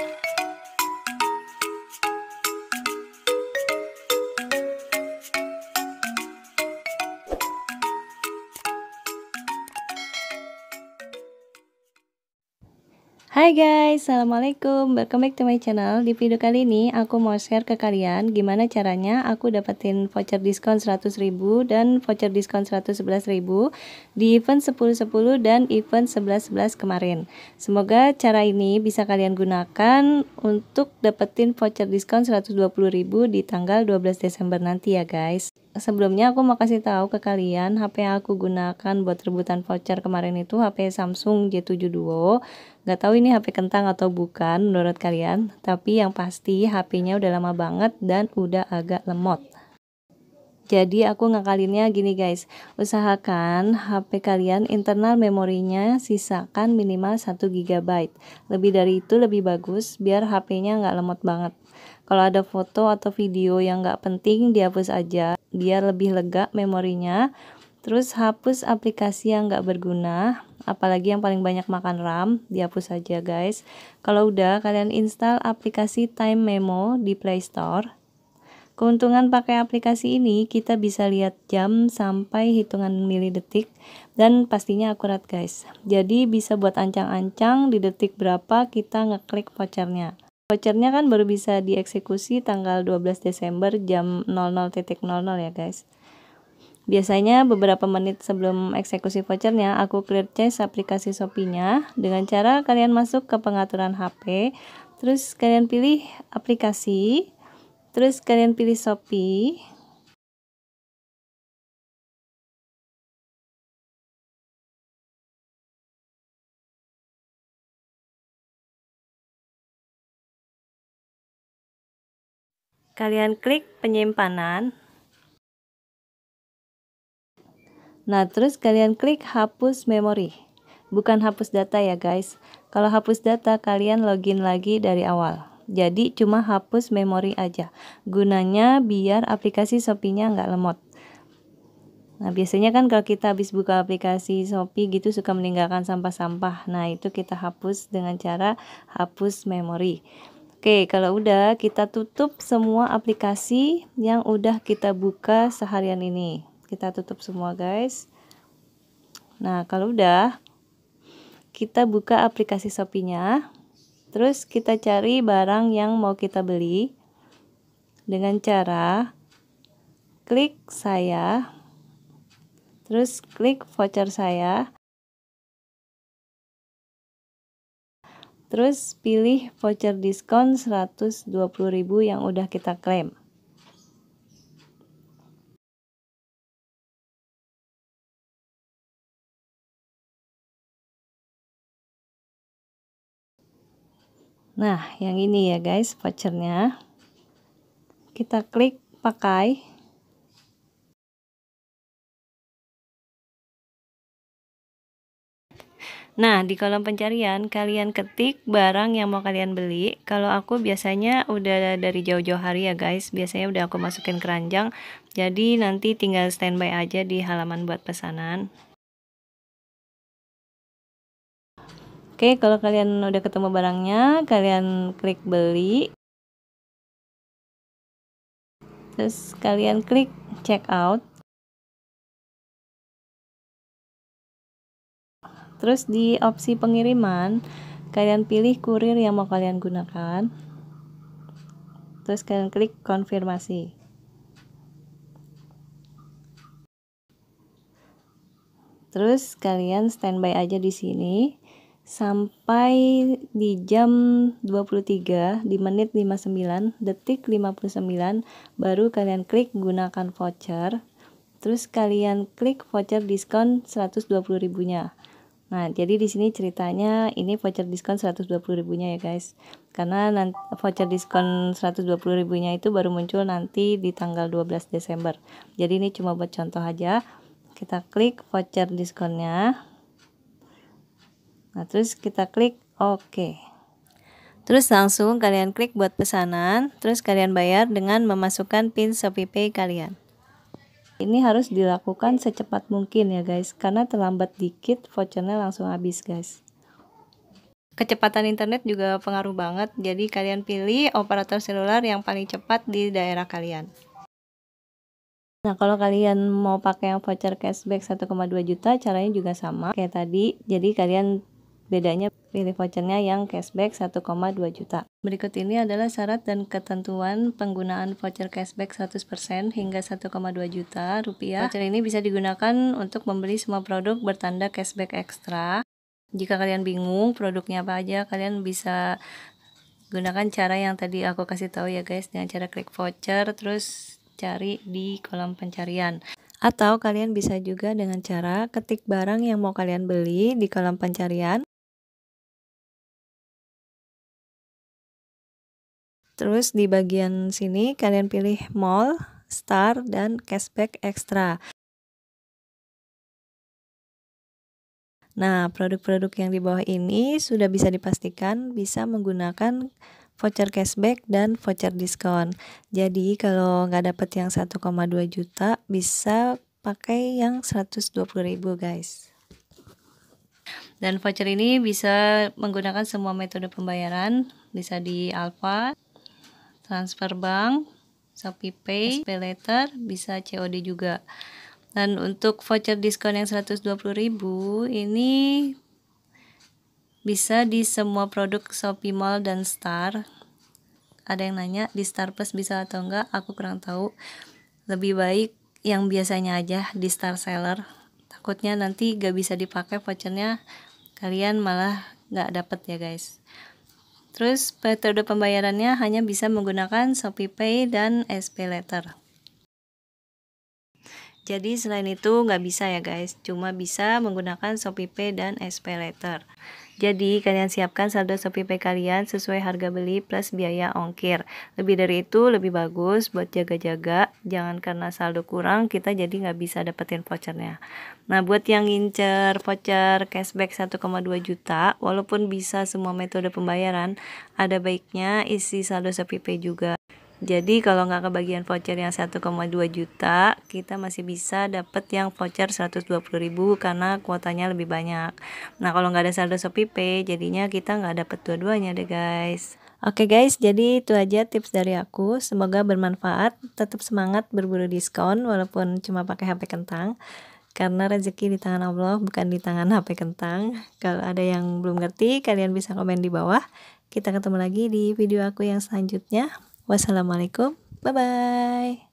you Hai guys, Assalamualaikum Welcome back to my channel Di video kali ini aku mau share ke kalian Gimana caranya aku dapetin voucher diskon 100.000 Dan voucher diskon 111.000 Di event 10.10 dan event 11.11 kemarin Semoga cara ini bisa kalian gunakan Untuk dapetin voucher diskon 120.000 di tanggal 12 Desember nanti ya guys sebelumnya aku mau kasih tahu ke kalian HP yang aku gunakan buat rebutan voucher kemarin itu HP Samsung J7 Duo Gak tahu ini HP kentang atau bukan menurut kalian Tapi yang pasti HP-nya udah lama banget dan udah agak lemot jadi aku ngakalinnya gini guys, usahakan HP kalian internal memorinya sisakan minimal 1 GB. Lebih dari itu lebih bagus biar HP-nya nggak lemot banget. Kalau ada foto atau video yang nggak penting dihapus aja biar lebih lega memorinya. Terus hapus aplikasi yang nggak berguna, apalagi yang paling banyak makan RAM, dihapus aja guys. Kalau udah, kalian install aplikasi Time Memo di Play Store Keuntungan pakai aplikasi ini kita bisa lihat jam sampai hitungan mili detik dan pastinya akurat guys. Jadi bisa buat ancang-ancang di detik berapa kita ngeklik vouchernya. Vouchernya kan baru bisa dieksekusi tanggal 12 Desember jam 00.00 ya guys. Biasanya beberapa menit sebelum eksekusi vouchernya, aku clear cache aplikasi Shopee-nya dengan cara kalian masuk ke pengaturan HP, terus kalian pilih aplikasi, terus kalian pilih Shopee kalian klik penyimpanan nah terus kalian klik hapus memori bukan hapus data ya guys kalau hapus data kalian login lagi dari awal jadi cuma hapus memori aja. Gunanya biar aplikasi Shopee-nya nggak lemot. Nah, biasanya kan kalau kita habis buka aplikasi Shopee gitu suka meninggalkan sampah-sampah. Nah, itu kita hapus dengan cara hapus memori. Oke, kalau udah kita tutup semua aplikasi yang udah kita buka seharian ini. Kita tutup semua, guys. Nah, kalau udah kita buka aplikasi Shopee-nya. Terus kita cari barang yang mau kita beli dengan cara klik saya, terus klik voucher saya, terus pilih voucher diskon 120.000 yang udah kita klaim. Nah, yang ini ya guys vouchernya. Kita klik pakai. Nah, di kolom pencarian kalian ketik barang yang mau kalian beli. Kalau aku biasanya udah dari jauh-jauh hari ya guys, biasanya udah aku masukin keranjang. Jadi nanti tinggal standby aja di halaman buat pesanan. Oke, kalau kalian udah ketemu barangnya, kalian klik beli. Terus kalian klik check out. Terus di opsi pengiriman, kalian pilih kurir yang mau kalian gunakan. Terus kalian klik konfirmasi. Terus kalian standby aja di sini sampai di jam 23 di menit 59 detik 59 baru kalian klik gunakan voucher terus kalian klik voucher diskon 120.000 nya nah jadi di sini ceritanya ini voucher diskon 120.000 nya ya guys karena nanti, voucher diskon 120.000 nya itu baru muncul nanti di tanggal 12 Desember jadi ini cuma buat contoh aja kita klik voucher diskonnya Nah, terus kita klik OK. Terus langsung kalian klik buat pesanan, terus kalian bayar dengan memasukkan PIN ShopeePay kalian. Ini harus dilakukan secepat mungkin ya guys, karena terlambat dikit vouchernya langsung habis guys. Kecepatan internet juga pengaruh banget, jadi kalian pilih operator seluler yang paling cepat di daerah kalian. Nah, kalau kalian mau pakai yang voucher cashback 1,2 juta, caranya juga sama kayak tadi. Jadi kalian Bedanya pilih vouchernya yang cashback 1,2 juta. Berikut ini adalah syarat dan ketentuan penggunaan voucher cashback 100% hingga 1,2 juta rupiah. Voucher ini bisa digunakan untuk membeli semua produk bertanda cashback ekstra. Jika kalian bingung produknya apa aja, kalian bisa gunakan cara yang tadi aku kasih tahu ya guys dengan cara klik voucher terus cari di kolom pencarian. Atau kalian bisa juga dengan cara ketik barang yang mau kalian beli di kolom pencarian, Terus di bagian sini kalian pilih mall, star, dan cashback ekstra. Nah, produk-produk yang di bawah ini sudah bisa dipastikan bisa menggunakan voucher cashback dan voucher diskon. Jadi, kalau nggak dapet yang 1,2 juta, bisa pakai yang 120 ribu guys. Dan voucher ini bisa menggunakan semua metode pembayaran, bisa di Alfa, transfer bank, ShopeePay, SP Letter, bisa COD juga. Dan untuk voucher diskon yang 120.000 ini bisa di semua produk Shopee Mall dan Star. Ada yang nanya di Star Plus bisa atau enggak? Aku kurang tahu. Lebih baik yang biasanya aja di Star Seller. Takutnya nanti gak bisa dipakai vouchernya, kalian malah nggak dapet ya guys. Terus metode pembayarannya hanya bisa menggunakan Shopee Pay dan SP Letter. Jadi selain itu nggak bisa ya guys, cuma bisa menggunakan Shopee Pay dan SP Letter. Jadi, kalian siapkan saldo Pay kalian sesuai harga beli plus biaya ongkir. Lebih dari itu, lebih bagus buat jaga-jaga. Jangan karena saldo kurang, kita jadi nggak bisa dapetin vouchernya. Nah, buat yang ngincer voucher cashback 1,2 juta, walaupun bisa semua metode pembayaran, ada baiknya isi saldo Pay juga. Jadi kalau nggak kebagian voucher yang 1,2 juta, kita masih bisa dapat yang voucher 120 ribu karena kuotanya lebih banyak. Nah kalau nggak ada saldo ShopeePay, jadinya kita nggak dapat dua-duanya deh guys. Oke okay guys, jadi itu aja tips dari aku. Semoga bermanfaat. Tetap semangat berburu diskon walaupun cuma pakai HP kentang. Karena rezeki di tangan Allah bukan di tangan HP kentang. Kalau ada yang belum ngerti, kalian bisa komen di bawah. Kita ketemu lagi di video aku yang selanjutnya. Wassalamualaikum, bye bye.